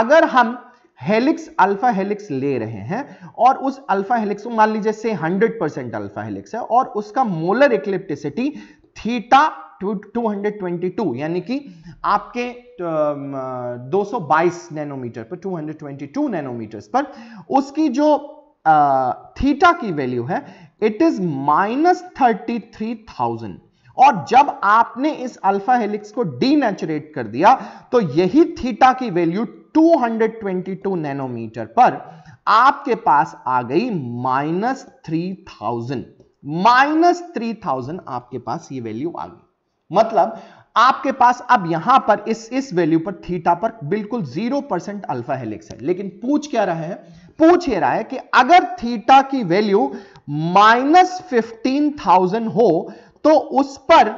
अगर हम हेलिक्स अल्फा हेलिक्स ले रहे हैं और उस अल्फा हेलिक्स को मान लीजिए से हंड्रेड अल्फा हेलिक्स है और उसका मोलर इक्लिप्टिसिटी थीटा 222 यानी कि आपके 222 नैनोमीटर पर 222 नैनोमीटर्स पर उसकी जो थीटा की वैल्यू है इट इज माइनस थर्टी और जब आपने इस अल्फा हेलिक्स को डीनेचुरेट कर दिया तो यही थीटा की वैल्यू 222 नैनोमीटर पर आपके पास आ गई माइनस थ्री माइनस थ्री आपके पास ये वैल्यू आ गई मतलब आपके पास अब यहां पर इस इस वैल्यू पर थीटा पर बिल्कुल जीरो परसेंट अल्फा हेलिक्स है लेकिन पूछ क्या रहा है पूछ ये रहा है कि अगर थीटा की वैल्यू माइनस फिफ्टीन थाउजेंड हो तो उस पर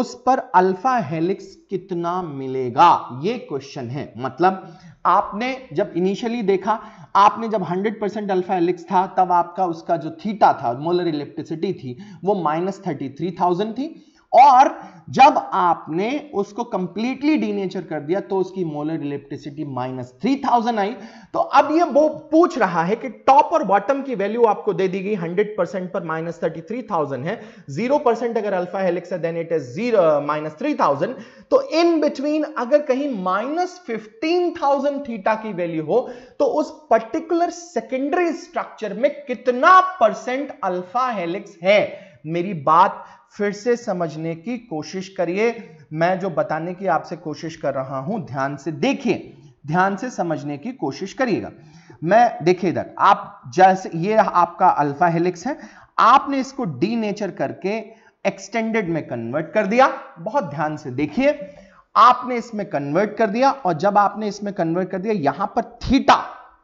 उस पर अल्फा हेलिक्स कितना मिलेगा ये क्वेश्चन है मतलब आपने जब इनिशियली देखा आपने जब 100 परसेंट अल्फा हेलिक्स था तब आपका उसका जो थीटा था मोलर इलेक्ट्रिसिटी थी वो माइनस थर्टी थ्री थाउजेंड थी और जब आपने उसको कंप्लीटली डीनेचर कर दिया तो उसकी molar electricity minus three thousand आई तो अब ये वो पूछ रहा है कि टॉप और बॉटम की वैल्यू आपको दे दी गई हंड्रेड परसेंट पर माइनस थर्टी थ्री थाउजेंड है जीरो परसेंट अगर अल्फा हेलिक्स है then it is zero minus three thousand तो इन बिटवीन अगर कहीं माइनस फिफ्टीन थाउजेंड थीटा की वैल्यू हो तो उस पर्टिकुलर सेकेंडरी स्ट्रक्चर में कितना परसेंट अल्फा हेलिक्स है मेरी बात फिर से समझने की कोशिश करिए मैं जो बताने की आपसे कोशिश कर रहा हूं ध्यान से देखिए ध्यान से समझने की कोशिश करिएगा मैं देखिए इधर आप जैसे ये आपका अल्फा हेलिक्स है आपने इसको डी नेचर करके एक्सटेंडेड में कन्वर्ट कर दिया बहुत ध्यान से देखिए आपने इसमें कन्वर्ट कर दिया और जब आपने इसमें कन्वर्ट कर दिया यहां पर थीटा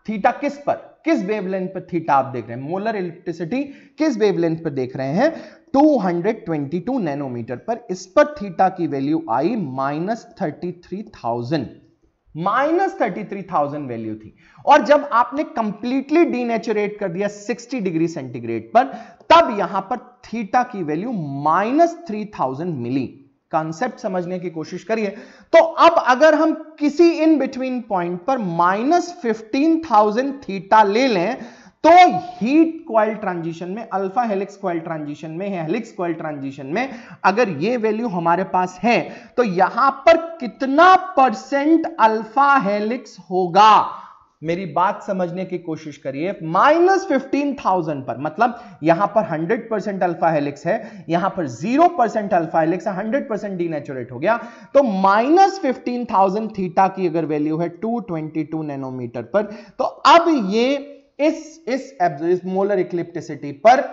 थीटा किस पर किस वेवलेंथ पर थीटा आप देख रहे हैं मोलर इलेक्ट्रिसिटी किस वेवलेंथ पर देख रहे हैं 222 नैनोमीटर पर इस पर थीटा की वैल्यू आई minus thirty three thousand minus thirty three thousand value थी और जब आपने कंप्लीटली डीनेचुरेट कर दिया 60 डिग्री सेंटीग्रेड पर तब यहां पर थीटा की वैल्यू माइनस थ्री थाउजेंड मिली कॉन्सेप्ट समझने की कोशिश करिए तो अब अगर हम किसी इन बिटवीन पॉइंट पर माइनस फिफ्टीन थाउजेंड थीटा ले लें तो हीट क्वाइल ट्रांजिशन में अल्फा हेलिक्स क्वाइल ट्रांजिशन में हेलिक्स क्वाइल ट्रांजिशन में अगर ये वैल्यू हमारे पास है तो यहां पर कितना परसेंट अल्फा हेलिक्स होगा मेरी बात समझने की कोशिश करिए माइनस फिफ्टीन थाउजेंड पर मतलब यहां पर हंड्रेड परसेंट अल्फा हेलिक्स है यहां पर जीरो परसेंट अल्फा हेलिक्स है हंड्रेड परसेंट डीनेचुरेट हो गया तो माइनस फिफ्टीन थाउजेंड थीटा की अगर वैल्यू है टू ट्वेंटी टू नैनोमीटर पर तो अब ये इस इस, इस मोलर इक्लिप्टिसिटी पर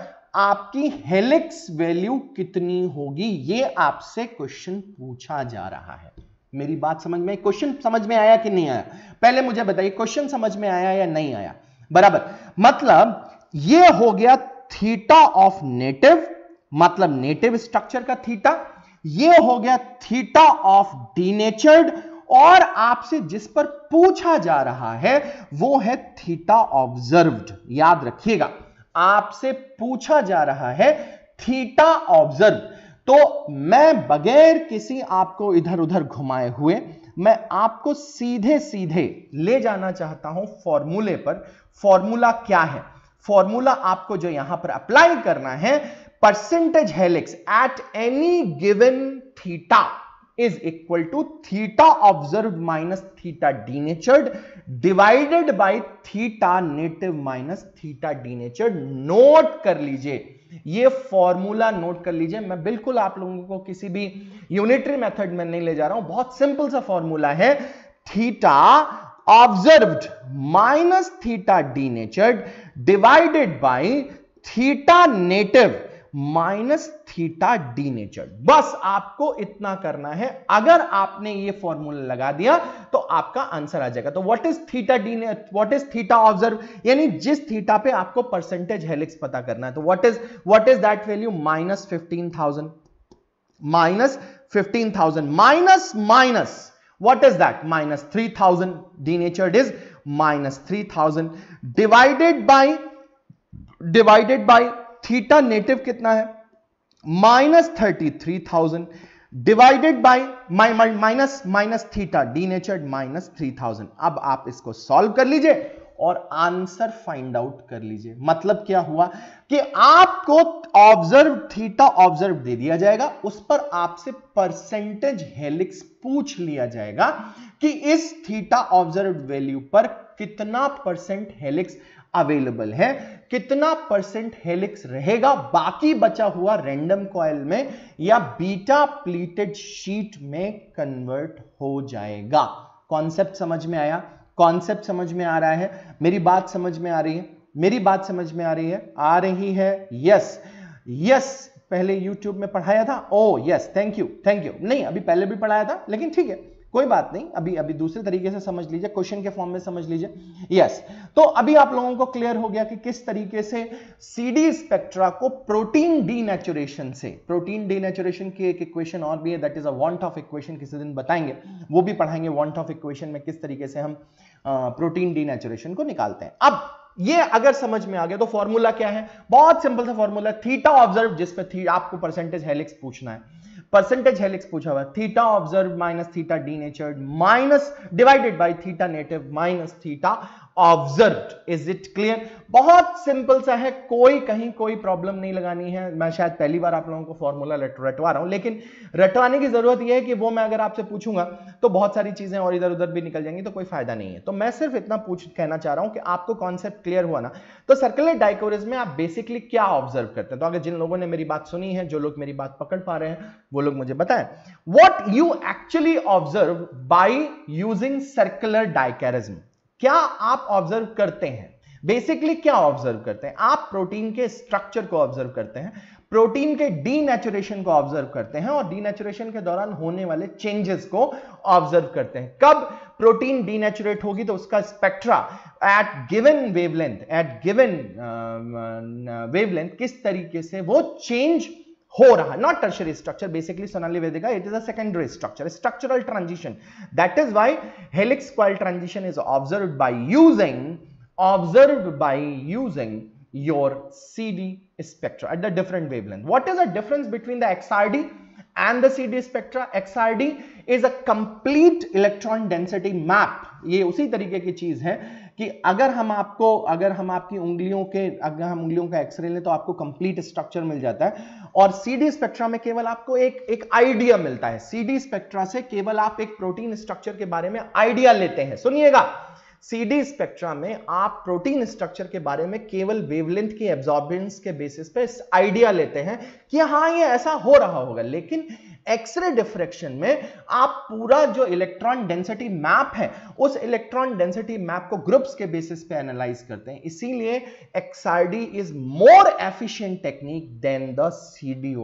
आपकी हेलिक्स वैल्यू कितनी होगी ये आपसे क्वेश्चन पूछा जा रहा है मेरी बात समझ में क्वेश्चन समझ में आया कि नहीं आया पहले मुझे बताइए क्वेश्चन समझ में आया या नहीं आया बराबर मतलब ये हो गया थीटा ऑफ नेटिव मतलब नेटिव स्ट्रक्चर का थीटा ये हो गया थीटा ऑफ डीनेचर्ड और आपसे जिस पर पूछा जा रहा है वो है थीटा ऑब्जर्व्ड याद रखिएगा आपसे पूछा जा रहा है थीटा ऑब्जर्व्ड तो मैं बगैर किसी आपको इधर उधर घुमाए हुए मैं आपको सीधे सीधे ले जाना चाहता हूं फॉर्मूले पर फॉर्मूला क्या है फॉर्मूला आपको जो यहां पर अप्लाई करना है percentage helix at any given theta is equal to theta observed minus theta denatured divided by theta native minus theta denatured note कर लीजिए ये फॉर्मूला नोट कर लीजिए मैं बिल्कुल आप लोगों को किसी भी यूनिटरी मेथड में नहीं ले जा रहा हूं बहुत सिंपल सा फॉर्मूला है theta observed minus theta denature divided by theta native minus theta denature बस आपको इतना करना है अगर आपने ये फॉर्मूला लगा दिया तो आपका आंसर आ जाएगा तो what is theta denature what is theta observe यानी जिस थीटा पे आपको परसेंटेज हेलिक्स पता करना है तो what is what is that value minus fifteen thousand minus fifteen thousand minus minus what is that minus 3000 denatured is minus 3000 divided by divided by theta native कितना है minus thirty three thousand divided by minus minus theta denature minus three thousand अब आप इसको solve कर लीजिए और answer find out कर लीजिए मतलब क्या हुआ कि आपको ऑब्जर्व थीटा ऑब्जर्व दे दिया जाएगा उस पर आपसे परसेंटेज हेलिक्स पूछ लिया जाएगा कि इस थीटा ऑब्जर्व वैल्यू पर कितना परसेंट हेलिक्स अवेलेबल है कितना परसेंट हेलिक्स रहेगा बाकी बचा हुआ रैंडम कॉयल में या बीटा प्लीटेड शीट में कन्वर्ट हो जाएगा कॉन्सेप्ट समझ में आया कॉन्सेप्ट समझ में आ रहा है मेरी बात समझ में आ रही है मेरी बात समझ में आ रही है आ रही है यस यस पहले YouTube में पढ़ाया था oh yes thank you thank you नहीं अभी पहले भी पढ़ाया था लेकिन ठीक है कोई बात नहीं अभी अभी दूसरे तरीके से समझ लीजिए क्वेश्चन के फॉर्म में समझ लीजिए यस yes. तो अभी आप लोगों को क्लियर हो गया कि किस तरीके से सीडी स्पेक्ट्रा को प्रोटीन डी से प्रोटीन डीनेचुरेशन की एक इक्वेशन और भी है that is a want of equation किसी दिन बताएंगे वो भी पढ़ाएंगे वॉन्ट ऑफ इक्वेशन में किस तरीके से हम प्रोटीन डी को निकालते हैं अब ये अगर समझ में आ गया तो फॉर्मूला क्या है बहुत सिंपल सा फॉर्मूला थीटा ऑब्जर्व जिसमें थी आपको परसेंटेज हेलिक्स पूछना है परसेंटेज हेलिक्स पूछा हुआ theta observe minus theta denatured minus divided by theta native minus theta observe is it clear बहुत सिंपल सा है कोई कहीं कोई प्रॉब्लम नहीं लगानी है मैं शायद पहली बार आप लोगों को फॉर्मूला रटवा रहा हूं लेकिन रटवाने की जरूरत यह है कि वो मैं अगर आपसे पूछूंगा तो बहुत सारी चीजें और इधर उधर भी निकल जाएंगी तो कोई फायदा नहीं है तो मैं सिर्फ इतना पूछ कहना चाह रहा हूं कि आपको कॉन्सेप्ट क्लियर हुआ ना तो सर्कुलर डाइकोरिज में आप बेसिकली क्या ऑब्जर्व करते हैं तो अगर जिन लोगों ने मेरी बात सुनी है जो लोग मेरी बात पकड़ पा रहे हैं वो लोग मुझे बताएं what you actually observe by using circular dichroism क्या आप ऑब्जर्व करते हैं बेसिकली क्या ऑब्जर्व करते हैं आप प्रोटीन के स्ट्रक्चर को ऑब्जर्व करते हैं प्रोटीन के डीनेचुरेशन को ऑब्जर्व करते हैं और डीनेचुरेशन के दौरान होने वाले चेंजेस को ऑब्जर्व करते हैं कब प्रोटीन डीनेचुरेट होगी तो उसका spectra at given wavelength at given wavelength किस तरीके से वो चेंज हो रहा है not tertiary structure basically Sonali Vedika it is a structure structural transition that is why helix coil transition is observe by using observe by using your C D spectra at the different wavelength what is a difference between the X R D and the C D spectra XRD is a complete electron density map ये उसी तरीके की चीज है कि अगर हम आपको अगर हम आपकी उंगलियों के अगर हम उंगलियों का एक्सरे लें तो आपको कंप्लीट स्ट्रक्चर मिल जाता है और सीडी स्पेक्ट्रा में केवल आपको एक एक आइडिया मिलता है सीडी स्पेक्ट्रा से केवल आप एक प्रोटीन स्ट्रक्चर के बारे में आइडिया लेते हैं सुनिएगा सीडी स्पेक्ट्रा में आप प्रोटीन स्ट्रक्चर के बारे में केवल वेवलेंथ की एब्जॉर्बेंस के बेसिस पे आइडिया लेते हैं कि हाँ ये ऐसा हो रहा होगा लेकिन एक्सरे डिफ्रेक्शन में आप पूरा जो इलेक्ट्रॉन डेंसिटी मैप है उस इलेक्ट्रॉन डेंसिटी मैप को ग्रुप्स के बेसिस पे एनालाइज करते हैं इसीलिए XRD is more efficient technique than the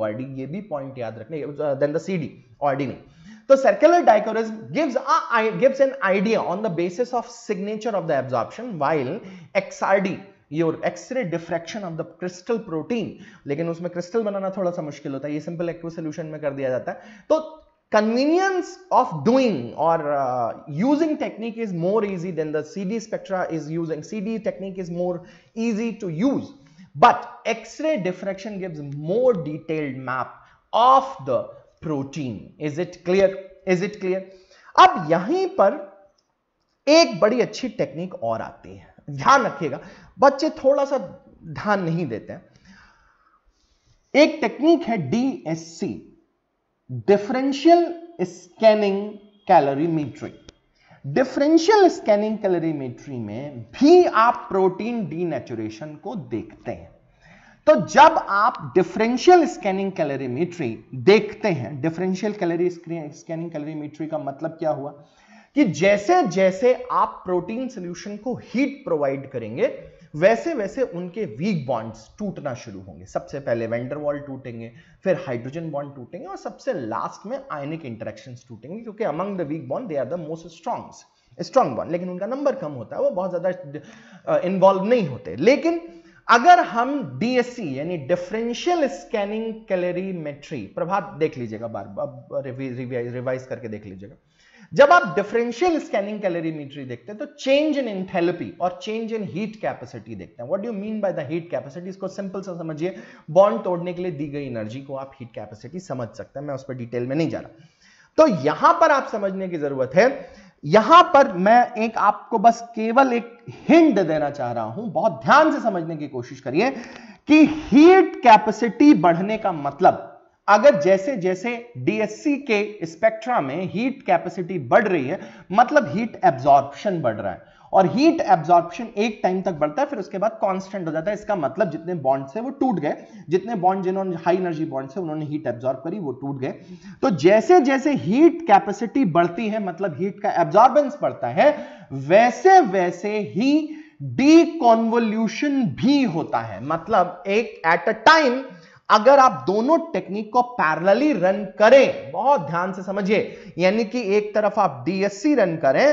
ORD ये भी पॉइंट याद रखने देन द सीडी ऑर्डी नहीं तो circular dichroism gives a gives an idea on the basis of signature of the absorption while XRD ये X ray diffraction of the crystal protein लेकिन उसमें crystal बनाना थोड़ा सा मुश्किल होता है ये सिंपल सोल्यूशन में कर दिया जाता है तो कन्वीनियंस ऑफ डूइंग और using technique is more easy than the D spectra is using D technique is more easy to use but X ray diffraction gives more detailed map of the protein is it clear is it clear अब यहीं पर एक बड़ी अच्छी technique और आती है ध्यान रखिएगा बच्चे थोड़ा सा ध्यान नहीं देते हैं एक टेक्निक है DSC differential scanning calorimetry differential scanning calorimetry में भी आप प्रोटीन डीनेचुरेशन को देखते हैं तो जब आप डिफरेंशियल स्कैनिंग कैलोरीमेट्री देखते हैं डिफरेंशियल कैलोरी स्कैनिंग कैलोरीमेट्री का मतलब क्या हुआ कि जैसे जैसे आप प्रोटीन सोल्यूशन को हीट प्रोवाइड करेंगे वैसे वैसे उनके वीक बॉन्ड्स टूटना शुरू होंगे सबसे पहले वेंडर वॉल टूटेंगे फिर हाइड्रोजन बॉन्ड टूटेंगे और सबसे लास्ट में आयनिक इंटरेक्शन टूटेंगे क्योंकि among the weak bond they are the most strong strong bond लेकिन उनका नंबर कम होता है वो बहुत ज्यादा इन्वॉल्व नहीं होते लेकिन अगर हम डीएससी यानी डिफरेंशियल स्कैनिंग कैलोरीमेट्री प्रभात देख लीजिएगा बार बार रिवाइज करके देख लीजिएगा जब आप डिफरेंशियल स्कैनिंग कैलोरीमीटरी देखते हैं तो चेंज इन इंथेलपी और चेंज इन हीट कैपेसिटी देखते हैं what do mean by the heat capacity इसको सिंपल सा समझिए बॉन्ड तोड़ने के लिए दी गई एनर्जी को आप हीट कैपेसिटी समझ सकते हैं मैं उस पर डिटेल में नहीं जा रहा तो यहां पर आप समझने की जरूरत है यहां पर मैं एक आपको बस केवल एक हिंट देना चाह रहा हूं बहुत ध्यान से समझने की कोशिश करिए कि हीट कैपेसिटी बढ़ने का मतलब अगर जैसे जैसे डीएससी के स्पेक्ट्रा में हीट कैपेसिटी बढ़ रही है मतलब हीट एब्जॉर्प्शन बढ़ रहा है और हीट एब्जॉर्प्शन एक टाइम तक बढ़ता है फिर उसके बाद कांस्टेंट हो जाता है इसका मतलब जितने बॉन्ड से वो टूट गए जितने बॉन्ड जिन्होंने हाई एनर्जी बॉन्ड से उन्होंने हीट एब्जॉर्ब करी वो टूट गए तो जैसे जैसे हीट कैपेसिटी बढ़ती है मतलब हीट का एब्जॉर्बेंस बढ़ता है वैसे वैसे ही डी भी होता है मतलब एक एट अ टाइम अगर आप दोनों टेक्निक को पैरेलली रन करें बहुत ध्यान से समझिए यानी कि एक तरफ आप डीएससी रन करें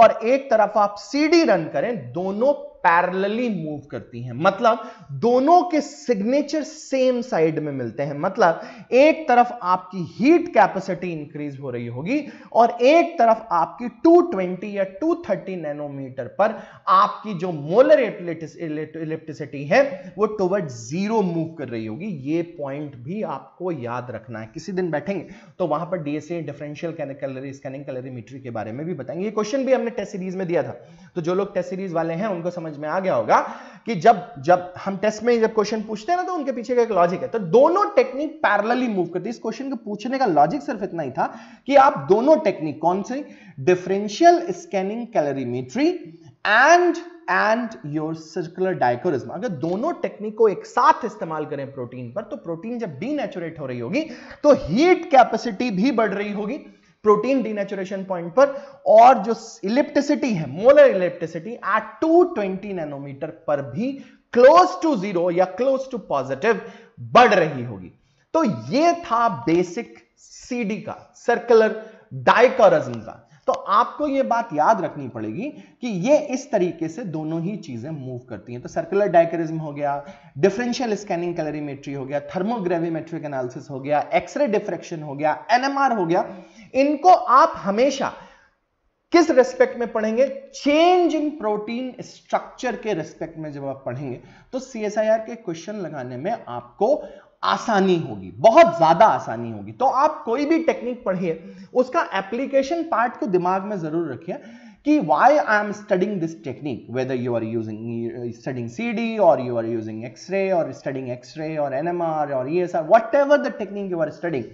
और एक तरफ आप सीडी रन करें दोनों पैरेलली मूव करती हैं मतलब दोनों के सिग्नेचर सेम साइड में मिलते हैं मतलब एक तरफ आपकी हीट कैपेसिटी इंक्रीज हो रही होगी और एक तरफ आपकी 220 या 230 नैनोमीटर पर आपकी जो मोलर इलेक्ट्रिसिटी है वो टुवर्ड जीरो मूव कर रही होगी ये पॉइंट भी आपको याद रखना है किसी दिन बैठेंगे तो वहां पर DSA differential calorie scanning calorimetry के बारे में भी बताएंगे ये क्वेश्चन भी हमने टेस्ट सीरीज में दिया था तो जो लोग टेस्ट सीरीज वाले हैं उनको समझ समझ में आ गया होगा कि जब जब हम टेस्ट में जब क्वेश्चन पूछते हैं ना तो उनके पीछे का एक लॉजिक है तो दोनों टेक्निक पैरलली मूव करती है इस क्वेश्चन के पूछने का लॉजिक सिर्फ इतना ही था कि आप दोनों टेक्निक कौन से differential scanning calorimetry and and your circular dichroism अगर दोनों टेक्निक को एक साथ इस्तेमाल करें प्रोटीन पर तो प्रोटीन जब डीनेचुरेट हो रही होगी तो हीट कैपेसिटी भी बढ़ रही होगी प्रोटीन डीनेचुरेशन पॉइंट पर और जो इलेप्टिसिटी है मोलर इलेप्टिसिटी एट 220 नैनोमीटर पर भी क्लोज टू जीरो या क्लोज टू पॉजिटिव बढ़ रही होगी तो ये था बेसिक सीडी का सर्कुलर डाइकोरिज्म का तो आपको यह बात याद रखनी पड़ेगी कि ये इस तरीके से दोनों ही चीजें मूव करती हैं तो सर्कुलर डायक्रिज्म हो गया डिफरेंशियल स्कैनिंग कैलरीमेट्री हो गया थर्मोग्रेविमेट्रिक एनालिसिस हो गया एक्सरे डिफ्रेक्शन हो गया एनएमआर हो गया इनको आप हमेशा किस रेस्पेक्ट में पढ़ेंगे चेंज इन प्रोटीन स्ट्रक्चर के रेस्पेक्ट में जब आप पढ़ेंगे तो सीएसआईआर के क्वेश्चन लगाने में आपको आसानी होगी बहुत ज्यादा आसानी होगी तो आप कोई भी टेक्निक पढ़िए उसका एप्लीकेशन पार्ट को दिमाग में जरूर रखिए कि why I am studying this technique whether you are using studying C D और यू आर यूजिंग एक्सरे और स्टडिंग एक्सरे और एन और E S R whatever the technique you are studying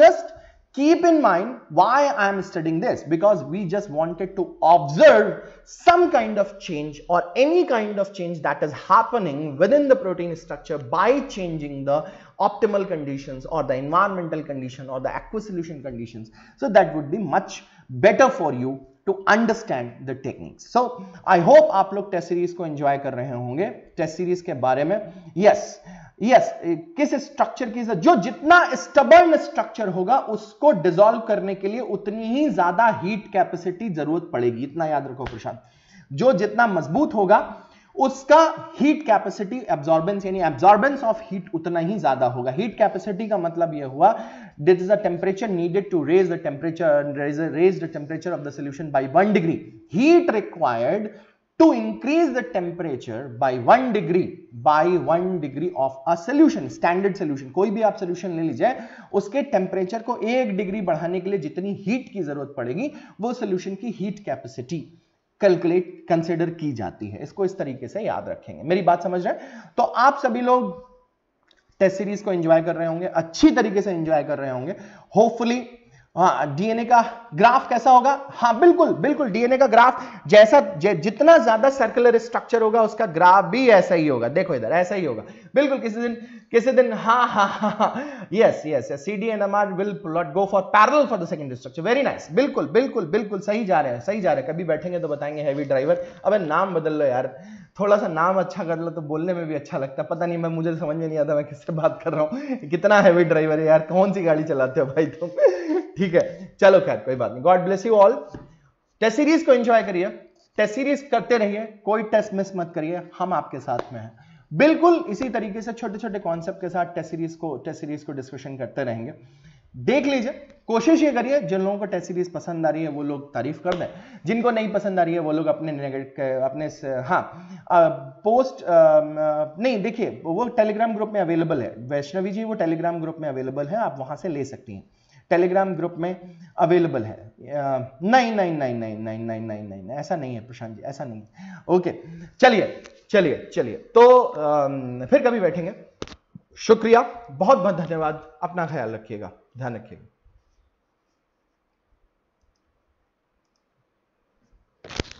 just keep in mind why I am studying this because we just wanted to observe some kind of change or any kind of change that is happening within the protein structure by changing the optimal conditions or the environmental condition or the aqueous solution conditions. So that would be much better for you to understand the techniques. So I hope आप लोग test series को enjoy कर रहे होंगे test series के बारे में yes yes eh, किस स्ट्रक्चर की जो जितना स्टबर्न स्ट्रक्चर होगा उसको डिजोल्व करने के लिए उतनी ही ज्यादा हीट कैपेसिटी जरूरत पड़ेगी इतना याद रखो प्रशांत जो जितना मजबूत होगा उसका हीट कैपेसिटी एब्जॉर्बेंस यानी एब्जॉर्बेंस ऑफ हीट उतना ही ज्यादा होगा हीट कैपेसिटी का मतलब यह हुआ that is the temperature needed to raise the temperature raise the temperature of the solution by one degree heat required to increase the temperature by one degree by one degree of a solution standard solution कोई भी आप solution ले लीजिए उसके temperature को एक degree बढ़ाने के लिए जितनी हीट की जरूरत पड़ेगी वो सोल्यूशन की हीट कैपेसिटी कैलकुलेट कंसिडर की जाती है इसको इस तरीके से याद रखेंगे मेरी बात समझ रहे हैं तो आप सभी लोग टेस्ट सीरीज को एंजॉय कर रहे होंगे अच्छी तरीके से एंजॉय कर रहे होंगे होपफुली डीएनए हाँ, का ग्राफ कैसा होगा हाँ बिल्कुल बिल्कुल डीएनए का ग्राफ जैसा जै, जितना ज्यादा सर्कुलर स्ट्रक्चर होगा उसका ग्राफ भी ऐसा ही होगा देखो इधर ऐसा ही होगा बिल्कुल किसी दिन किसी दिन हाँ हाँ हाँ हाँ yes yes C D N M R will not go for parallel for the secondary structure very nice बिल्कुल बिल्कुल बिल्कुल सही जा रहे हैं सही जा रहे हैं कभी बैठेंगे तो बताएंगे हैवी ड्राइवर अब नाम बदल लो यार थोड़ा सा नाम अच्छा कर लो तो बोलने में भी अच्छा लगता है पता नहीं मैं मुझे समझ में नहीं आता मैं किससे बात कर रहा हूँ कितना हैवी ड्राइवर है यार कौन सी गाड़ी चलाते हो भाई तुम ठीक है चलो खैर कोई बात नहीं God bless you all test series को एंजॉय करिए टेस्ट सीरीज करते रहिए कोई टेस्ट मिस मत करिए हम आपके साथ में हैं बिल्कुल इसी तरीके से छोटे छोटे कॉन्सेप्ट के साथ टेस्ट सीरीज को टेस्ट सीरीज को डिस्कशन करते रहेंगे देख लीजिए कोशिश ये करिए जिन लोगों को टेस्ट सीरीज पसंद आ रही है वो लोग तारीफ कर दें जिनको नहीं पसंद आ रही है वो लोग अपने अपने हाँ आ, पोस्ट आ, नहीं देखिए वो टेलीग्राम ग्रुप में अवेलेबल है वैष्णवी जी वो टेलीग्राम ग्रुप में अवेलेबल है आप वहां से ले सकती हैं टेलीग्राम ग्रुप में अवेलेबल है नहीं नहीं नहीं नहीं नहीं नहीं नहीं नहीं ऐसा नहीं है प्रशांत जी ऐसा नहीं है ओके चलिए चलिए चलिए तो फिर कभी बैठेंगे शुक्रिया बहुत बहुत धन्यवाद अपना ख्याल रखिएगा ध्यान रखिएगा